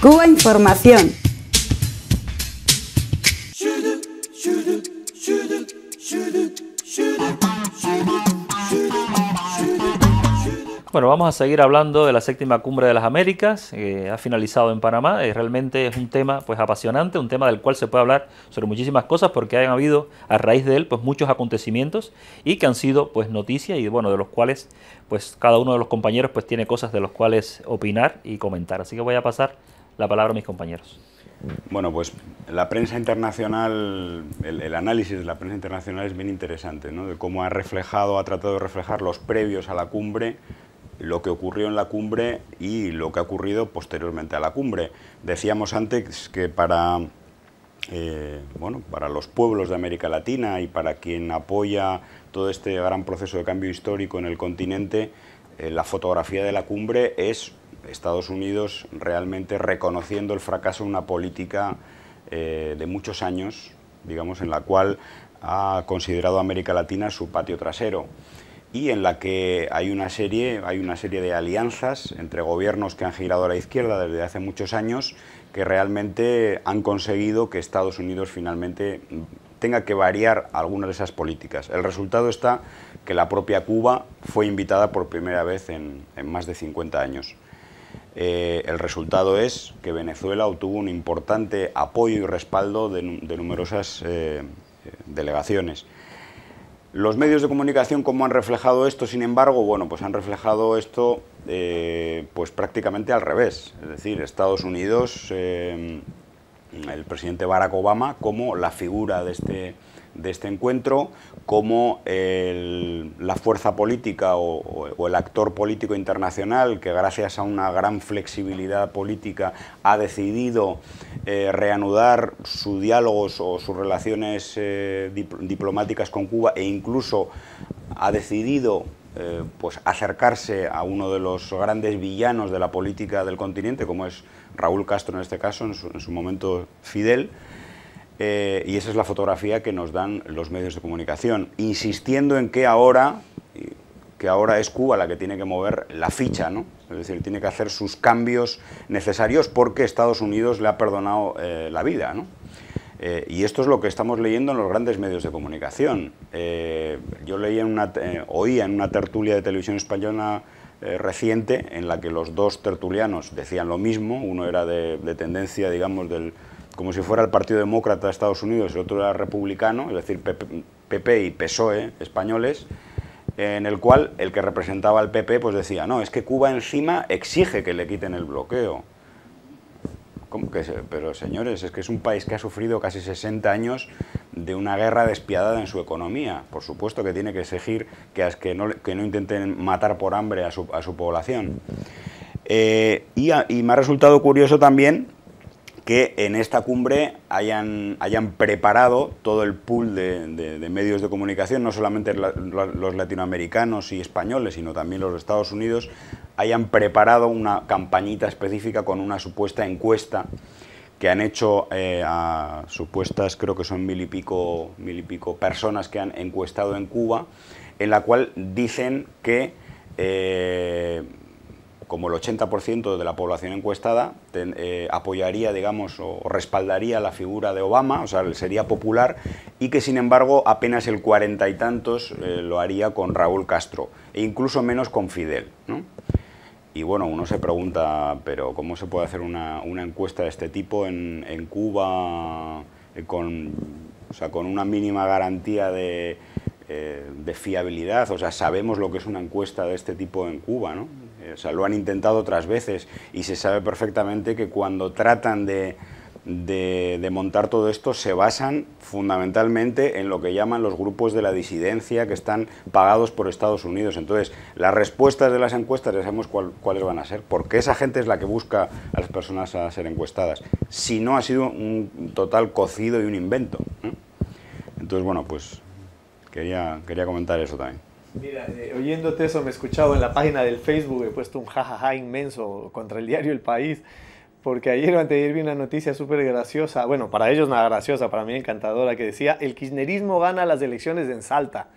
Cuba Información. Bueno, vamos a seguir hablando de la séptima cumbre de las Américas. que eh, ha finalizado en Panamá. y eh, realmente es un tema pues apasionante, un tema del cual se puede hablar sobre muchísimas cosas porque han habido a raíz de él pues muchos acontecimientos y que han sido pues noticias y bueno de los cuales pues cada uno de los compañeros pues tiene cosas de los cuales opinar y comentar. Así que voy a pasar la palabra a mis compañeros. Bueno, pues la prensa internacional, el, análisis de la prensa internacional es bien interesante, ¿no? De cómo ha reflejado, ha tratado de reflejar los previos a la cumbre, lo que ocurrió en la cumbre y lo que ha ocurrido posteriormente a la cumbre. Decíamos antes que para, eh, bueno, para los pueblos de América Latina y para quien apoya todo este gran proceso de cambio histórico en el continente, eh, la fotografía de la cumbre es Estados Unidos realmente reconociendo el fracaso de una política eh, de muchos años, digamos, en la cual ha considerado a América Latina su patio trasero y en la que hay una serie, hay una serie de alianzas entre gobiernos que han girado a la izquierda desde hace muchos años que realmente han conseguido que Estados Unidos finalmente tenga que variar algunas de esas políticas. El resultado está que la propia Cuba fue invitada por primera vez en, en más de 50 años. Eh, el resultado es que Venezuela obtuvo un importante apoyo y respaldo de, numerosas eh, eh, delegaciones. Los medios de comunicación, ¿cómo han reflejado esto? Sin embargo, bueno, pues han reflejado esto pues prácticamente al revés. Es decir, Estados Unidos el presidente Barack Obama como la figura de este, de este encuentro, como la fuerza política o, el actor político internacional que gracias a una gran flexibilidad política ha decidido eh, reanudar sus diálogos o sus relaciones eh, diplomáticas con Cuba e incluso ha decidido eh, pues acercarse a uno de los grandes villanos de la política del continente como es Raúl Castro en este caso, en su, momento Fidel, eh, y esa es la fotografía que nos dan los medios de comunicación, insistiendo en que ahora, que ahora es Cuba la que tiene que mover la ficha, ¿no? es decir, tiene que hacer sus cambios necesarios porque Estados Unidos le ha perdonado eh, la vida. Eh, y esto es lo que estamos leyendo en los grandes medios de comunicación. yo leía una, oía en una tertulia de televisión española eh, reciente en la que los dos tertulianos decían lo mismo, uno era de, tendencia, digamos, del, como si fuera el Partido Demócrata de Estados Unidos, el otro era republicano, es decir, PP, y PSOE españoles, en el cual el que representaba al PP pues decía, no, es que Cuba encima exige que le quiten el bloqueo. Pero señores, es que es un país que ha sufrido casi 60 años de una guerra despiadada en su economía. Por supuesto que tiene que exigir que, no, intenten matar por hambre a su, población. Eh, y, y me ha resultado curioso también que en esta cumbre hayan, hayan preparado todo el pool de, medios de comunicación, no solamente los latinoamericanos y españoles, sino también los Estados Unidos, hayan preparado una campañita específica con una supuesta encuesta que han hecho eh, a supuestas, creo que son mil y, pico, mil y pico personas que han encuestado en Cuba, en la cual dicen que... Eh, como el 80% de la población encuestada eh, apoyaría, digamos, o, respaldaría la figura de Obama, o sea, sería popular, y que sin embargo apenas el cuarenta y tantos eh, lo haría con Raúl Castro, e incluso menos con Fidel. Y bueno, uno se pregunta, pero ¿cómo se puede hacer una, encuesta de este tipo en, Cuba eh, con, una mínima garantía de, de fiabilidad? O sea, sabemos lo que es una encuesta de este tipo en Cuba, ¿no? o sea, lo han intentado otras veces y se sabe perfectamente que cuando tratan de, montar todo esto se basan fundamentalmente en lo que llaman los grupos de la disidencia que están pagados por Estados Unidos. Entonces, las respuestas de las encuestas ya sabemos cuáles van a ser, porque esa gente es la que busca a las personas a ser encuestadas. Si no, ha sido un total cocido y un invento. Entonces, bueno, pues quería, quería comentar eso también. Mira, eh, oyéndote eso, me he escuchado en la página del Facebook, he puesto un jajaja inmenso contra el diario El País, porque ayer o anteayer vi una noticia súper graciosa, bueno, para ellos nada graciosa, para mí encantadora, que decía, el kirchnerismo gana las elecciones en Salta.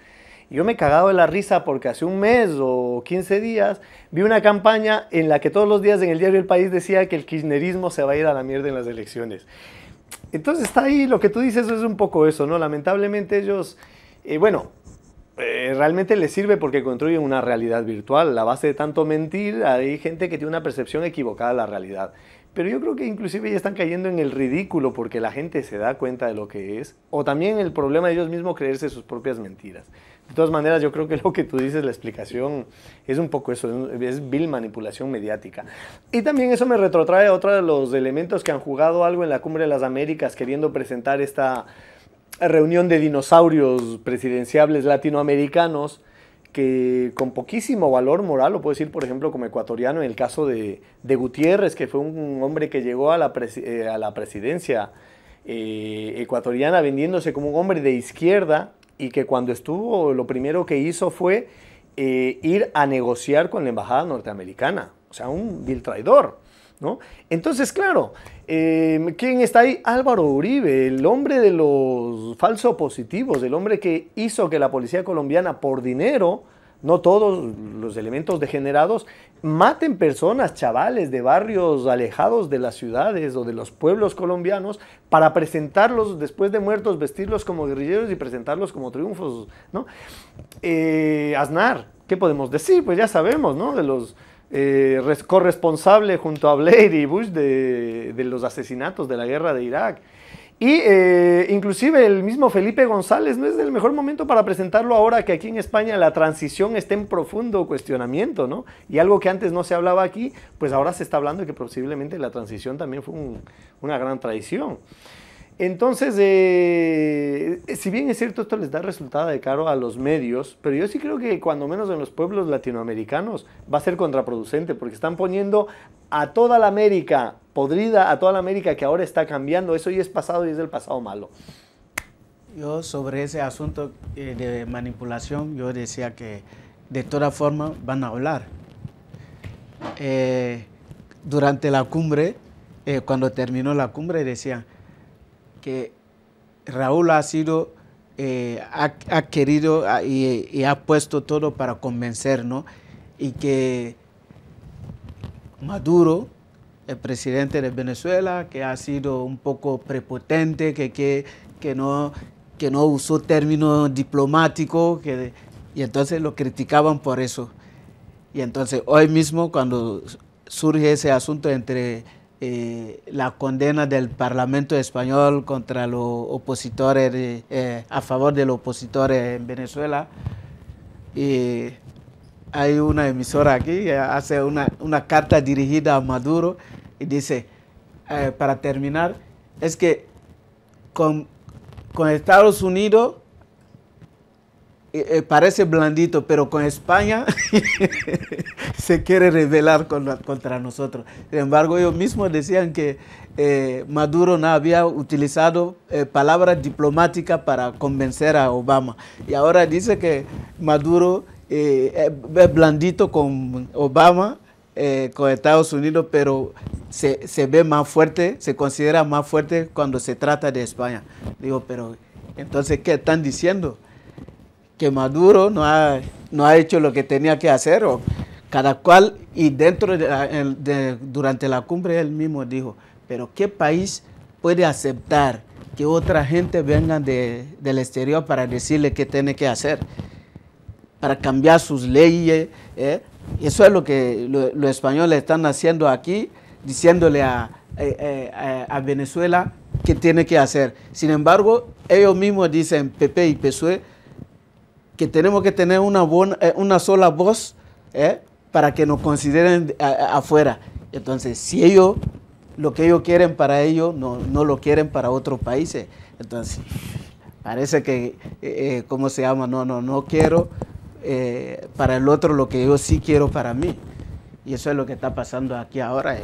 Yo me he cagado de la risa porque hace un mes o 15 días vi una campaña en la que todos los días en el diario El País decía que el kirchnerismo se va a ir a la mierda en las elecciones. Entonces está ahí, lo que tú dices es un poco eso, ¿no? Lamentablemente ellos, eh, bueno, eh, realmente les sirve porque construyen una realidad virtual. La base de tanto mentir, hay gente que tiene una percepción equivocada de la realidad. Pero yo creo que inclusive ya están cayendo en el ridículo porque la gente se da cuenta de lo que es. O también el problema de ellos mismos creerse sus propias mentiras. De todas maneras, yo creo que lo que tú dices, la explicación, es un poco eso, es vil manipulación mediática. Y también eso me retrotrae a otro de los elementos que han jugado algo en la Cumbre de las Américas queriendo presentar esta reunión de dinosaurios presidenciables latinoamericanos que con poquísimo valor moral, lo puedo decir, por ejemplo, como ecuatoriano, en el caso de, Gutiérrez, que fue un hombre que llegó a la, eh, presidencia eh, ecuatoriana vendiéndose como un hombre de izquierda y que cuando estuvo, lo primero que hizo fue eh, ir a negociar con la embajada norteamericana. O sea, un vil traidor. Entonces, claro, em, ¿quién está ahí? Álvaro Uribe, el hombre de los falsos positivos, el hombre que hizo que la policía colombiana por dinero no todos los elementos degenerados, maten personas, chavales de barrios alejados de las ciudades o de los pueblos colombianos para presentarlos después de muertos, vestirlos como guerrilleros y presentarlos como triunfos, ¿no? Eh, Aznar, ¿qué podemos decir? Pues ya sabemos, ¿no? De los eh, corresponsable junto a Blair y Bush de, los asesinatos de la guerra de Irak. Y eh, inclusive el mismo Felipe González, ¿no es el mejor momento para presentarlo ahora que aquí en España la transición está en profundo cuestionamiento, ¿no? Y algo que antes no se hablaba aquí, pues ahora se está hablando de que posiblemente la transición también fue una gran traición. Entonces, eh, eh, si bien es cierto, esto les da resultado de caro a los medios, pero yo sí creo que cuando menos en los pueblos latinoamericanos va a ser contraproducente, porque están poniendo a toda la América podrida, a toda la América que ahora está cambiando, eso ya es pasado y es del pasado malo. Yo sobre ese asunto eh, de manipulación, yo decía que de toda forma van a hablar. durante la cumbre, cuando terminó la cumbre, decía que Raúl ha sido, eh, ha, querido y, ha puesto todo para ¿no? y que Maduro, el presidente de Venezuela, que ha sido un poco prepotente, que, que, no, que no usó términos diplomáticos, y entonces lo criticaban por eso. Y entonces hoy mismo cuando surge ese asunto entre eh, la condena del Parlamento español contra los opositores, eh, a favor de los opositores en Venezuela. Y hay una emisora aquí que hace una, una carta dirigida a Maduro y dice, eh, para terminar, es que con, con Estados Unidos eh, eh, parece blandito, pero con España se quiere rebelar contra, nosotros. Sin embargo, ellos mismos decían que eh, Maduro no había utilizado palabras diplomáticas para convencer a Obama. Y ahora dice que Maduro es blandito con Obama, con Estados Unidos, pero se ve más fuerte, se considera más fuerte cuando se trata de España. Digo, pero entonces, ¿qué están diciendo? que Maduro no ha, hecho lo que tenía que hacer, o cada cual, y dentro de, durante la cumbre él mismo dijo, pero ¿qué país puede aceptar que otra gente venga del exterior para decirle qué tiene que hacer? Para cambiar sus leyes. Eh? Eso es lo que los españoles están haciendo aquí, diciéndole eh, eh, a, Venezuela qué tiene que hacer. Sin embargo, ellos mismos dicen, PP y PSUE, que tenemos que tener una, eh, una sola voz ¿eh? para que nos consideren eh, afuera. Entonces, si ellos, lo que ellos quieren para ellos, no, lo quieren para otros países. Entonces, parece que, ¿cómo se llama? No, no, no quiero para el otro lo que yo sí quiero para mí. Y eso es lo que está pasando aquí ahora.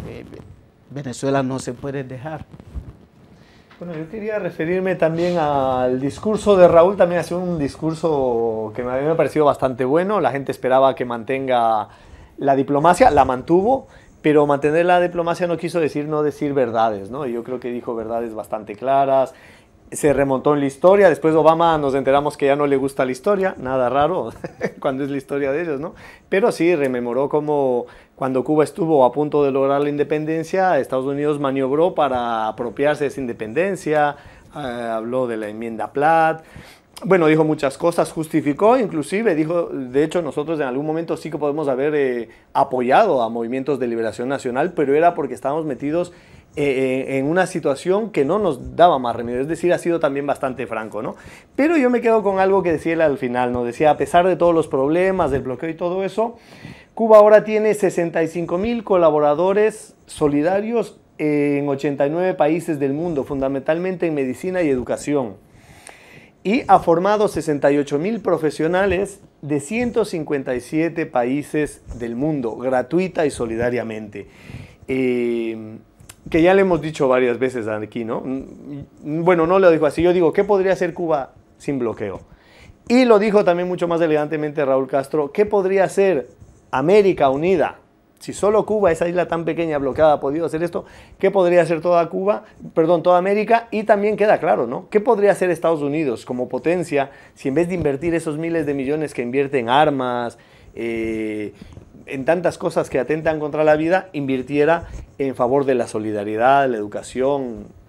Venezuela no se puede dejar. Bueno, yo quería referirme también al discurso de Raúl, también ha sido un discurso que me ha parecido bastante bueno, la gente esperaba que mantenga la diplomacia, la mantuvo, pero mantener la diplomacia no quiso decir no decir verdades, ¿no? Yo creo que dijo verdades bastante claras, se remontó en la historia, después Obama nos enteramos que ya no le gusta la historia, nada raro cuando es la historia de ellos, ¿no? Pero sí rememoró como cuando Cuba estuvo a punto de lograr la independencia, Estados Unidos maniobró para apropiarse de esa independencia, eh, habló de la enmienda Platt, bueno, dijo muchas cosas, justificó inclusive, dijo, de hecho nosotros en algún momento sí que podemos haber eh, apoyado a movimientos de liberación nacional, pero era porque estábamos metidos eh, eh, en una situación que no nos daba más remedio, es decir, ha sido también bastante franco, ¿no? Pero yo me quedo con algo que decía él al final, ¿no? Decía, a pesar de todos los problemas, del bloqueo y todo eso, Cuba ahora tiene 65 mil colaboradores solidarios en 89 países del mundo, fundamentalmente en medicina y educación y ha formado 68.000 mil profesionales de 157 países del mundo, gratuita y solidariamente. Eh, que ya le hemos dicho varias veces aquí, ¿no? Mm, bueno, no lo dijo así, yo digo, ¿qué podría hacer Cuba sin bloqueo? Y lo dijo también mucho más elegantemente Raúl Castro, ¿qué podría hacer América Unida si solo Cuba, esa isla tan pequeña bloqueada, ha podido hacer esto, ¿qué podría hacer toda Cuba, perdón, toda América? Y también queda claro, ¿no? ¿Qué podría hacer Estados Unidos como potencia si en vez de invertir esos miles de millones que invierte en armas, eh, en tantas cosas que atentan contra la vida, invirtiera en favor de la solidaridad, la educación,